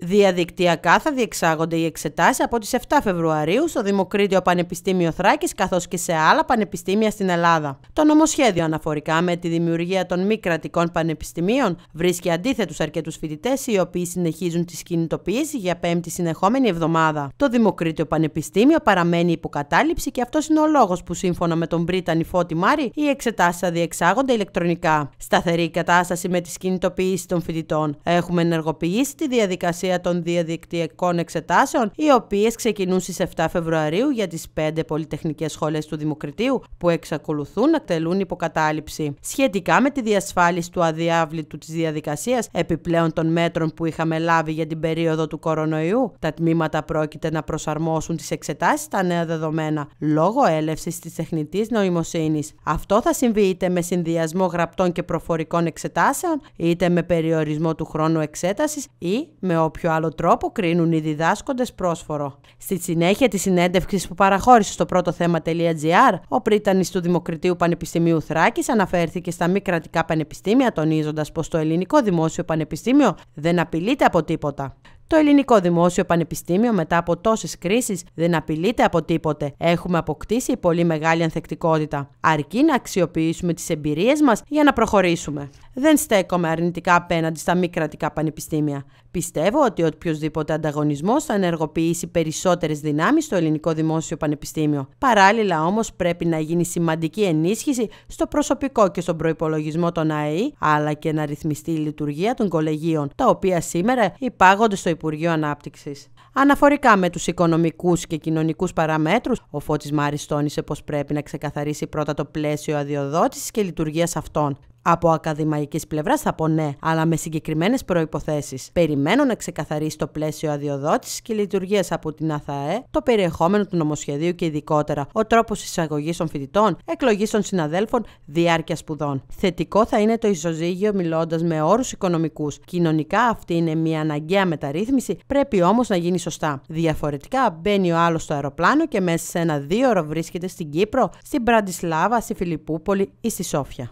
Διαδικτυακά θα διεξάγονται οι εξετάσεις από τις 7 Φεβρουαρίου στο Δημοκρίτιο Πανεπιστήμιο Θράκης καθώς και σε άλλα πανεπιστήμια στην Ελλάδα. Το νομοσχέδιο αναφορικά με τη δημιουργία των μη κρατικών πανεπιστημίων βρίσκει αντίθετους αρκετούς φοιτητές οι οποίοι συνεχίζουν τις κινητοποίηση για πέμπτη συνεχόμενη εβδομάδα. Το Δημοκρίτιο Πανεπιστήμιο παραμένει υποκατάληψη και αυτός είναι ο λόγος που σύμφωνα με τον Πρίτανη Φώτη Μάρη οι εξετάσεις θα διεξάγονται ηλεκτρονικά. Σταθερή κατάσταση με τις κινητοποίηση των φοιτητών. Έχουμε ενεργοποιήσει τη διαδικασία διαδικασία των διαδικτυακών εξετάσεων, οι οποίες ξεκινούν στι 7 Φεβρουαρίου για τις 5 πολυτεχνικές σχολές του Δημοκρατίου, που εξακολουθούν να τελούν υποκατάληψη. Σχετικά με τη διασφάλιση του αδιάβλητου της διαδικασίας επιπλέον των μέτρων που είχαμε λάβει για την περίοδο του κορονοϊού, τα τμήματα πρόκειται να προσαρμόσουν τις εξετάσεις στα νέα δεδομένα, λόγω έλευσης της τεχνητής νοημοσύνης. Αυτό θα συμβεί είτε με συνδυασμό γραπτών και προφορικών εξετάσεων, είτε με περιορισμό του χρόνου εξέτασης ή με όποιο κάποιο άλλο τρόπο κρίνουν οι διδάσκοντες πρόσφορο. Στη συνέχεια της συνέντευξης που παραχώρησε στο πρώτο θέμα.gr, ο πρίτανης του Δημοκρατίου Πανεπιστημίου Θράκης αναφέρθηκε στα μη κρατικά πανεπιστήμια, τονίζοντας πως το ελληνικό δημόσιο πανεπιστήμιο δεν απειλείται από τίποτα. Το Ελληνικό Δημόσιο Πανεπιστήμιο μετά από τόσες κρίσεις δεν απειλείται από τίποτε. Έχουμε αποκτήσει πολύ μεγάλη ανθεκτικότητα. Αρκεί να αξιοποιήσουμε τις εμπειρίες μας για να προχωρήσουμε. Δεν στέκομαι αρνητικά απέναντι στα μη κρατικά πανεπιστήμια. Πιστεύω ότι οποιοδήποτε ανταγωνισμός θα ενεργοποιήσει περισσότερες δυνάμεις στο Ελληνικό Δημόσιο Πανεπιστήμιο. Παράλληλα, όμως, πρέπει να γίνει σημαντική ενίσχυση στο προσωπικό και στον προπολογισμό των ΑΕΗ, αλλά και να ρυθμιστεί η λειτουργία των κολεγίων, τα οποία σήμερα υπάγονται στο Υπουργείο Ανάπτυξης. Αναφορικά με τους οικονομικούς και κοινωνικούς παραμέτρους, ο Φώτης Μάρη τόνισε πως πρέπει να ξεκαθαρίσει πρώτα το πλαίσιο αδειοδότησης και λειτουργίας αυτών. Από ακαδημαϊκής πλευράς θα πω ναι, αλλά με συγκεκριμένες προϋποθέσεις. Περιμένω να ξεκαθαρίσει το πλαίσιο αδειοδότησης και λειτουργίας από την ΑΘΑΕ, το περιεχόμενο του νομοσχεδίου και ειδικότερα ο τρόπος εισαγωγής των φοιτητών, εκλογής των συναδέλφων, διάρκεια σπουδών. Θετικό θα είναι το ισοζύγιο μιλώντας με όρους οικονομικούς. Κοινωνικά αυτή είναι μια αναγκαία μεταρρύθμιση, πρέπει όμως να γίνει σωστά. Διαφορετικά μπαίνει ο άλλος στο αεροπλάνο και μέσα σε ένα δύο ώρο βρίσκεται στην Κύπρο, στην Μπραντισλάβα, στη Φιλιππούπολη ή στη Σόφια.